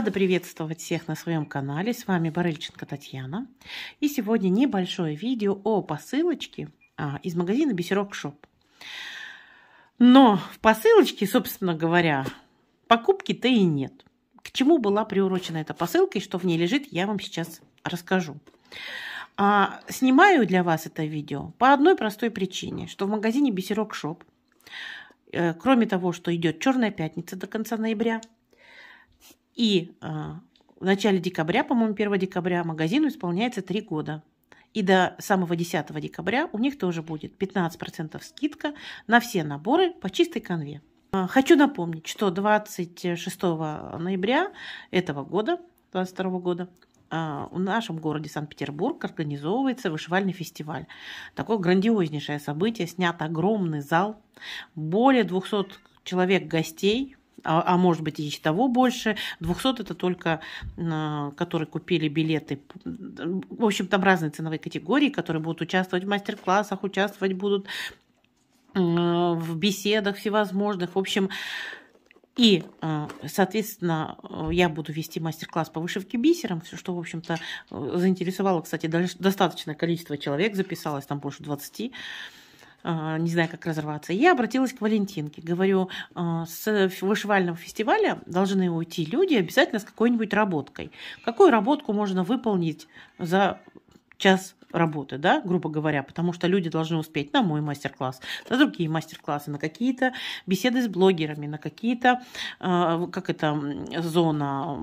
Рада приветствовать всех на своем канале. С вами Барыльченко Татьяна. И сегодня небольшое видео о посылочке а, из магазина Бесерок Шоп. Но в посылочке, собственно говоря, покупки-то и нет. К чему была приурочена эта посылка и что в ней лежит, я вам сейчас расскажу. А, снимаю для вас это видео по одной простой причине, что в магазине Бесерок Шоп, э, кроме того, что идет Черная пятница до конца ноября, и а, в начале декабря, по-моему, 1 декабря магазину исполняется 3 года. И до самого 10 декабря у них тоже будет 15% скидка на все наборы по чистой конве. А, хочу напомнить, что 26 ноября этого года, 2022 года, а, в нашем городе Санкт-Петербург организовывается вышивальный фестиваль. Такое грандиознейшее событие, снят огромный зал, более 200 человек гостей, а, а может быть и того больше. 200 это только, а, которые купили билеты. В общем, там разные ценовые категории, которые будут участвовать в мастер-классах, участвовать будут в беседах всевозможных. В общем, и, а, соответственно, я буду вести мастер-класс по вышивке бисером, все, что, в общем-то, э, заинтересовало, кстати, достаточное количество человек, записалось там больше 20. А, не знаю, как разорваться. Я обратилась к Валентинке. Говорю, а, с вышивального фестиваля должны уйти люди обязательно с какой-нибудь работкой. Какую работку можно выполнить за час работы, да, грубо говоря, потому что люди должны успеть на мой мастер-класс, на другие мастер-классы, на какие-то беседы с блогерами, на какие-то, э, как это, зона,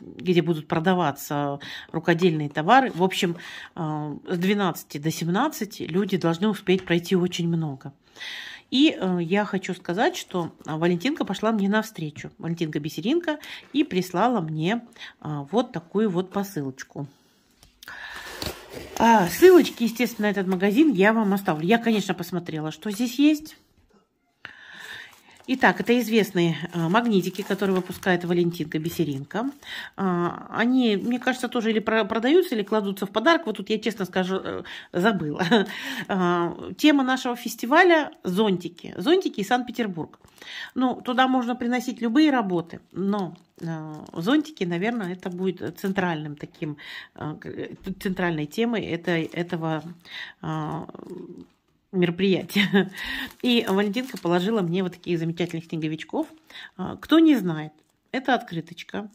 где будут продаваться рукодельные товары. В общем, э, с 12 до 17 люди должны успеть пройти очень много. И э, я хочу сказать, что Валентинка пошла мне навстречу, Валентинка Бесеринка, и прислала мне вот такую вот посылочку. А, ссылочки, естественно, на этот магазин я вам оставлю. Я, конечно, посмотрела, что здесь есть. Итак, это известные а, магнитики, которые выпускает Валентинка Бесеринка. А, они, мне кажется, тоже или продаются, или кладутся в подарок. Вот тут я, честно скажу, э, забыла. А, тема нашего фестиваля – зонтики. Зонтики и Санкт-Петербург. Ну, туда можно приносить любые работы, но зонтики, наверное, это будет центральным таким, центральной темой этой этого мероприятие. И Валентинка положила мне вот таких замечательных снеговичков. А, кто не знает, это открыточка,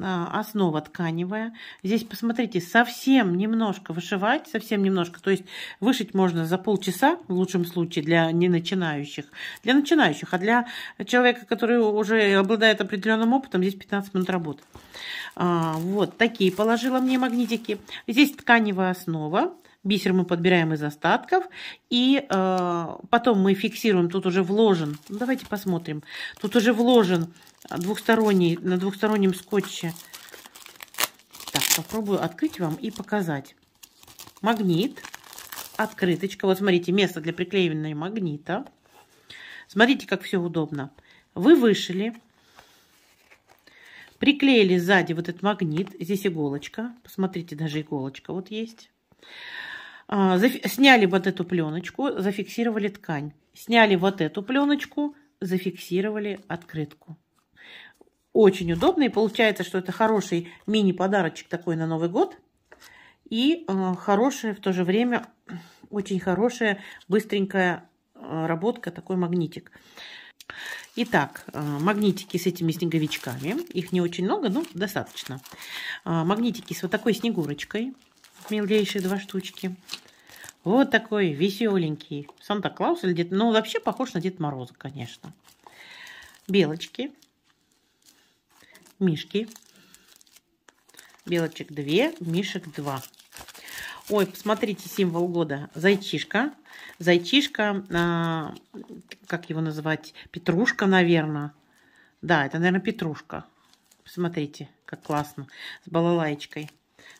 а, основа тканевая. Здесь, посмотрите, совсем немножко вышивать, совсем немножко. То есть вышить можно за полчаса, в лучшем случае, для не начинающих. Для начинающих, а для человека, который уже обладает определенным опытом, здесь 15 минут работы. А, вот такие положила мне магнитики. Здесь тканевая основа. Бисер мы подбираем из остатков. И э, потом мы фиксируем, тут уже вложен, ну, давайте посмотрим. Тут уже вложен двухсторонний, на двухстороннем скотче. Так, попробую открыть вам и показать. Магнит, открыточка. Вот смотрите, место для приклеивания магнита. Смотрите, как все удобно. Вы вышили, приклеили сзади вот этот магнит. Здесь иголочка. Посмотрите, даже иголочка вот есть. А, сняли вот эту пленочку, зафиксировали ткань. Сняли вот эту пленочку, зафиксировали открытку. Очень удобно. И получается, что это хороший мини-подарочек такой на Новый год. И э, хорошая в то же время, очень хорошая, быстренькая э, работка, такой магнитик. Итак, э, магнитики с этими снеговичками. Их не очень много, но достаточно. А, магнитики с вот такой снегурочкой милейшие два штучки. Вот такой веселенький Санта-Клаус или Дед... Ну, вообще похож на Дед Мороза, конечно. Белочки. Мишки. Белочек 2, мишек 2. Ой, посмотрите, символ года. Зайчишка. Зайчишка, а, как его называть? Петрушка, наверное. Да, это, наверное, петрушка. Посмотрите, как классно. С балалайкой.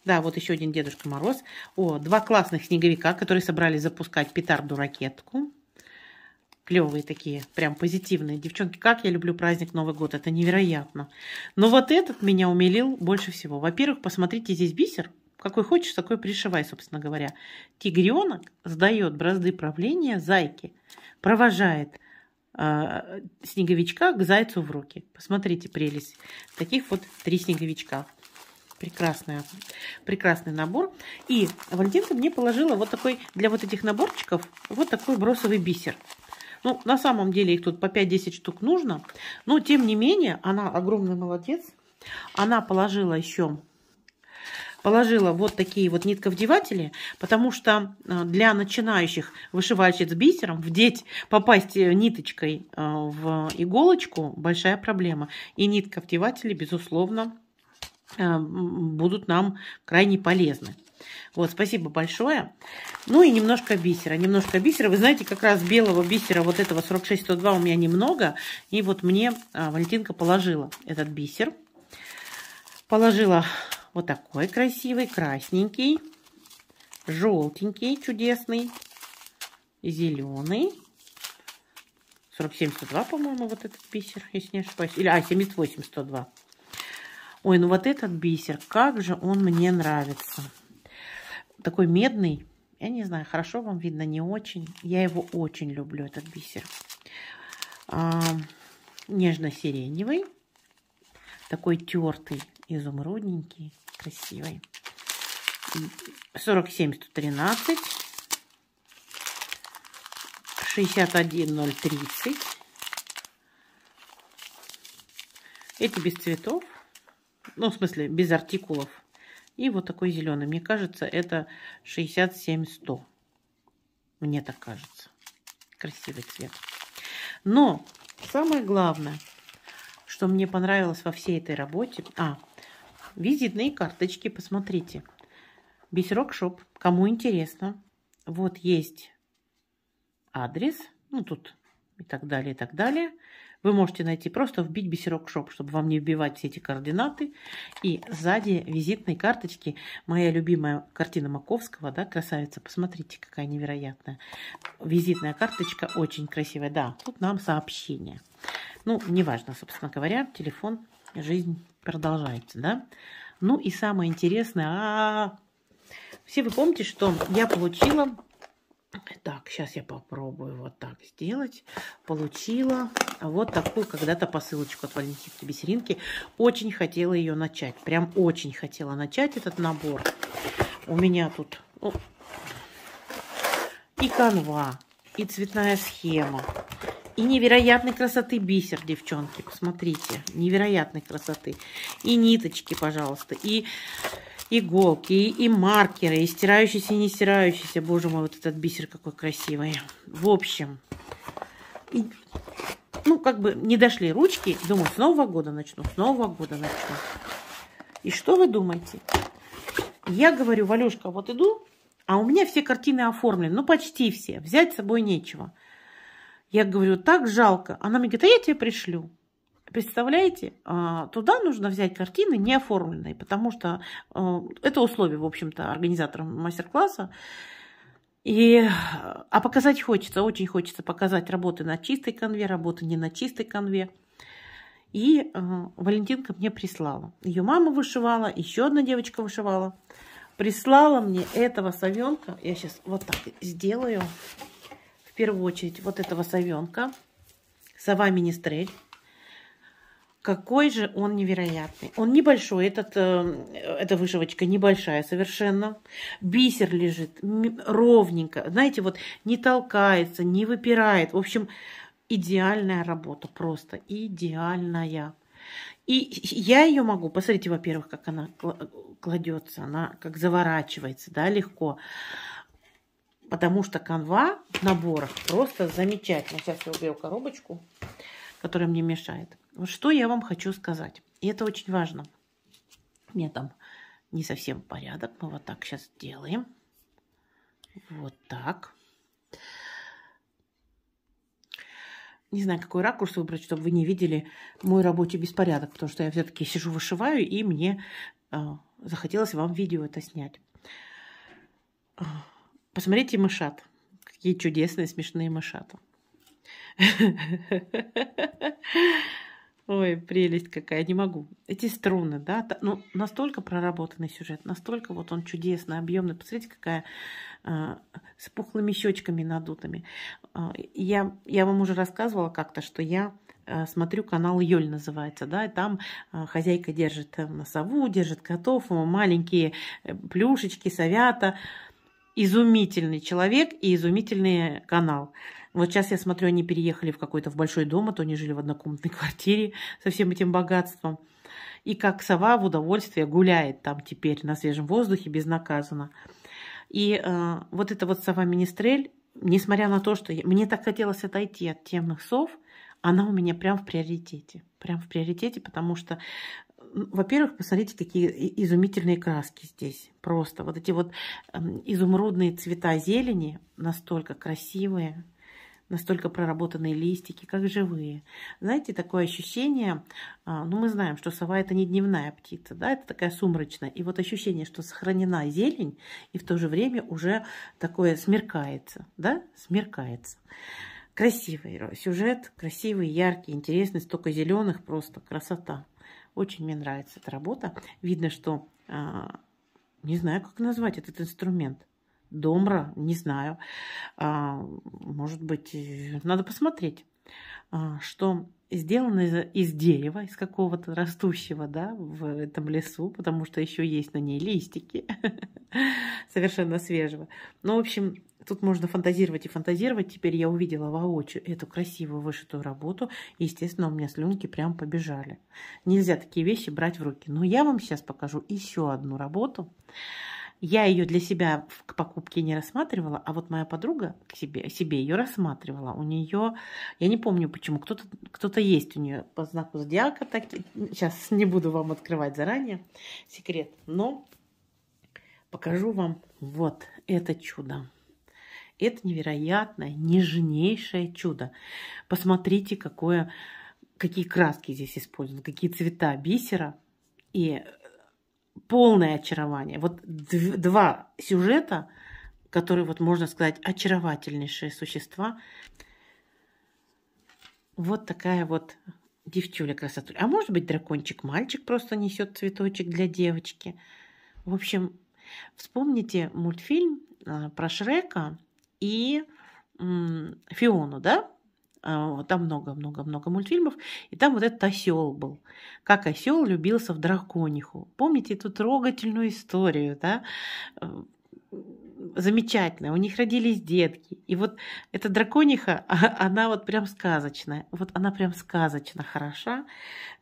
Да, вот еще один Дедушка Мороз. О, два классных снеговика, которые собрались запускать петарду-ракетку. Клевые такие, прям позитивные. Девчонки, как я люблю праздник Новый год, это невероятно. Но вот этот меня умилил больше всего. Во-первых, посмотрите, здесь бисер. Какой хочешь, такой пришивай, собственно говоря. Тигренок сдает бразды правления зайке, провожает э, снеговичка к зайцу в руки. Посмотрите, прелесть. Таких вот три снеговичка. Прекрасная, прекрасный набор. И Валентинка мне положила вот такой, для вот этих наборчиков, вот такой бросовый бисер. Ну, на самом деле их тут по 5-10 штук нужно. Но, тем не менее, она огромный молодец. Она положила еще положила вот такие вот нитковдеватели, потому что э, для начинающих вышивальщиц бисером вдеть, попасть э, ниточкой э, в иголочку – большая проблема. И нитковдеватели, безусловно, а, будут нам крайне полезны. Вот, спасибо большое. Ну и немножко бисера. Немножко бисера. Вы знаете, как раз белого бисера, вот этого 4602 у меня немного. И вот мне а, Валентинка положила этот бисер. Положила вот такой красивый, красненький, желтенький, чудесный, зеленый. 4702, по-моему, вот этот бисер, если не ошибаюсь. Или, а, 78102. Ой, ну вот этот бисер, как же он мне нравится. Такой медный. Я не знаю, хорошо вам видно, не очень. Я его очень люблю, этот бисер. А, Нежно-сиреневый. Такой тертый, изумрудненький, красивый. 47-113. 61-030. Эти без цветов ну, в смысле, без артикулов. И вот такой зеленый. Мне кажется, это 67-100. Мне так кажется. Красивый цвет. Но самое главное, что мне понравилось во всей этой работе... А, визитные карточки, посмотрите. Бисерокшоп. кому интересно. Вот есть адрес, ну тут и так далее, и так далее вы можете найти просто вбить бисерок шоп, чтобы вам не вбивать все эти координаты. И сзади визитной карточки моя любимая картина Маковского, да, красавица, посмотрите, какая невероятная. Визитная карточка очень красивая. Да, тут нам сообщение. Ну, неважно, собственно говоря, телефон, жизнь продолжается, да. Ну и самое интересное, а, -а, -а, -а. все вы помните, что я получила так, сейчас я попробую вот так сделать. Получила вот такую когда-то посылочку от Валентинки Бисеринки. Очень хотела ее начать. Прям очень хотела начать этот набор. У меня тут о, и канва, и цветная схема, и невероятной красоты бисер, девчонки. Посмотрите, невероятной красоты. И ниточки, пожалуйста, и иголки, и, маркеры, и стирающиеся, и не стирающиеся. Боже мой, вот этот бисер какой красивый. В общем, и, ну, как бы не дошли ручки. Думаю, с Нового года начну, с Нового года начну. И что вы думаете? Я говорю, Валюшка, вот иду, а у меня все картины оформлены, ну, почти все, взять с собой нечего. Я говорю, так жалко. Она мне говорит, а я тебе пришлю. Представляете, а, туда нужно взять картины не оформленные, потому что а, это условие, в общем-то, организаторам мастер-класса. И, а показать хочется, очень хочется показать работы на чистой конве, работы не на чистой конве. И э, Валентинка мне прислала. Ее мама вышивала, еще одна девочка вышивала. Прислала мне этого совенка. Я сейчас вот так сделаю. В первую очередь вот этого совенка. Сова Министрель. Какой же он невероятный. Он небольшой, этот, э, эта вышивочка небольшая совершенно. Бисер лежит ровненько. Знаете, вот не толкается, не выпирает. В общем, идеальная работа, просто идеальная. И я ее могу, посмотрите, во-первых, как она кладется, она как заворачивается, да, легко. Потому что канва в наборах просто замечательная. Сейчас я уберу коробочку, которая мне мешает. Вот что я вам хочу сказать. И это очень важно. У меня там не совсем порядок. Мы вот так сейчас делаем. Вот так. Не знаю, какой ракурс выбрать, чтобы вы не видели мой рабочий беспорядок, потому что я все-таки сижу, вышиваю, и мне э, захотелось вам видео это снять. Посмотрите мышат. Какие чудесные, смешные мышата. Ой, прелесть какая, не могу. Эти струны, да, ну, настолько проработанный сюжет, настолько вот он чудесно объемный. Посмотрите, какая э, с пухлыми щечками надутыми. Э, я, я вам уже рассказывала как-то, что я э, смотрю канал Йоль называется, да, и там э, хозяйка держит э, держит котов, маленькие э, плюшечки, совята. Изумительный человек и изумительный канал. Вот сейчас я смотрю, они переехали в какой-то в большой дом, а то они жили в однокомнатной квартире со всем этим богатством. И как сова в удовольствие гуляет там теперь на свежем воздухе безнаказанно. И э, вот эта вот сова Министрель, несмотря на то, что я, мне так хотелось отойти от темных сов, она у меня прям в приоритете. Прям в приоритете, потому что во-первых, посмотрите, какие изумительные краски здесь. Просто вот эти вот эм, изумрудные цвета зелени настолько красивые настолько проработанные листики, как живые. Знаете, такое ощущение, а, ну мы знаем, что сова это не дневная птица, да, это такая сумрачная. И вот ощущение, что сохранена зелень, и в то же время уже такое смеркается, да, смеркается. Красивый сюжет, красивый, яркий, интересный, столько зеленых, просто красота. Очень мне нравится эта работа. Видно, что, а, не знаю, как назвать этот инструмент – Домра, не знаю. А, может быть, э, надо посмотреть, а, что сделано из, дерева, из какого-то растущего, да, в этом лесу, потому что еще есть на ней листики совершенно свежего. Ну, в общем, тут можно фантазировать и фантазировать. Теперь я увидела воочию эту красивую вышитую работу. И, естественно, у меня слюнки прям побежали. Нельзя такие вещи брать в руки. Но я вам сейчас покажу еще одну Работу я ее для себя к покупке не рассматривала, а вот моя подруга к себе, себе ее рассматривала. У нее, я не помню почему, кто-то кто есть у нее по знаку зодиака. Так, сейчас не буду вам открывать заранее секрет, но покажу вам вот это чудо. Это невероятное, нежнейшее чудо. Посмотрите, какое, какие краски здесь использованы, какие цвета бисера. И полное очарование. Вот два сюжета, которые, вот можно сказать, очаровательнейшие существа. Вот такая вот девчуля красоту. А может быть, дракончик-мальчик просто несет цветочек для девочки. В общем, вспомните мультфильм а, про Шрека и Фиону, да? А, там много-много-много мультфильмов. И там вот этот осел был. Как осел любился в дракониху. Помните эту трогательную историю, да? Э, Замечательно, у них родились детки. И вот эта дракониха, она вот прям сказочная. Вот она прям сказочно хороша,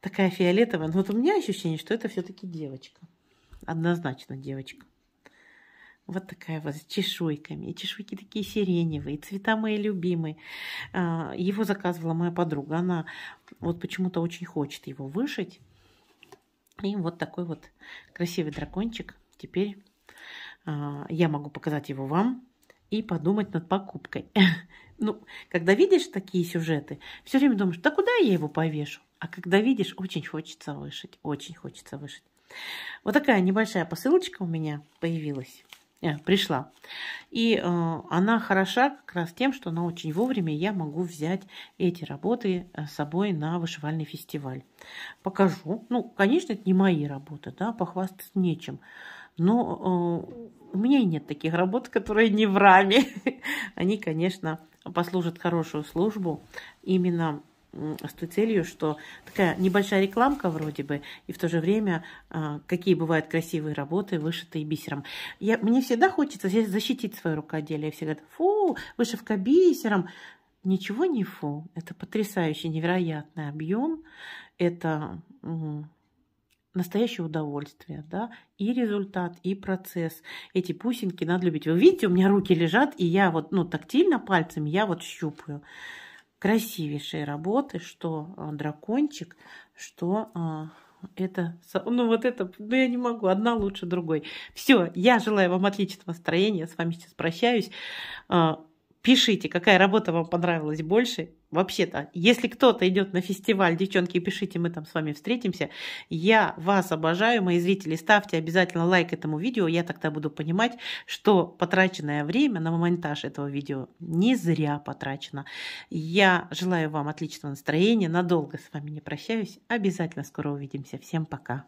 такая фиолетовая. Но вот у меня ощущение, что это все таки девочка. Однозначно девочка. Вот такая вот с чешуйками. И чешуйки такие сиреневые, цвета мои любимые. А, его заказывала моя подруга. Она вот почему-то очень хочет его вышить. И вот такой вот красивый дракончик. Теперь а, я могу показать его вам и подумать над покупкой. Ну, когда видишь такие сюжеты, все время думаешь, да куда я его повешу? А когда видишь, очень хочется вышить, очень хочется вышить. Вот такая небольшая посылочка у меня появилась. Э, пришла. И э, она хороша как раз тем, что она очень вовремя. Я могу взять эти работы э, с собой на вышивальный фестиваль. Покажу. Ну, конечно, это не мои работы, да, похвастаться нечем. Но э, у меня и нет таких работ, которые не в раме. Они, конечно, послужат хорошую службу именно с той целью, что такая небольшая рекламка вроде бы, и в то же время а, какие бывают красивые работы, вышитые бисером. Я, мне всегда хочется здесь защитить свое рукоделие. Я всегда говорю, фу, вышивка бисером. Ничего не фу. Это потрясающий, невероятный объем. Это настоящее удовольствие, да, и результат, и процесс. Эти пусинки надо любить. Вы видите, у меня руки лежат, и я вот, ну, тактильно пальцами, я вот щупаю красивейшие работы, что а, дракончик, что а, это, ну вот это, ну я не могу, одна лучше другой. Все, я желаю вам отличного настроения, с вами сейчас прощаюсь. А, Пишите, какая работа вам понравилась больше. Вообще-то, если кто-то идет на фестиваль, девчонки, пишите, мы там с вами встретимся. Я вас обожаю, мои зрители, ставьте обязательно лайк этому видео. Я тогда буду понимать, что потраченное время на монтаж этого видео не зря потрачено. Я желаю вам отличного настроения, надолго с вами не прощаюсь. Обязательно скоро увидимся. Всем пока.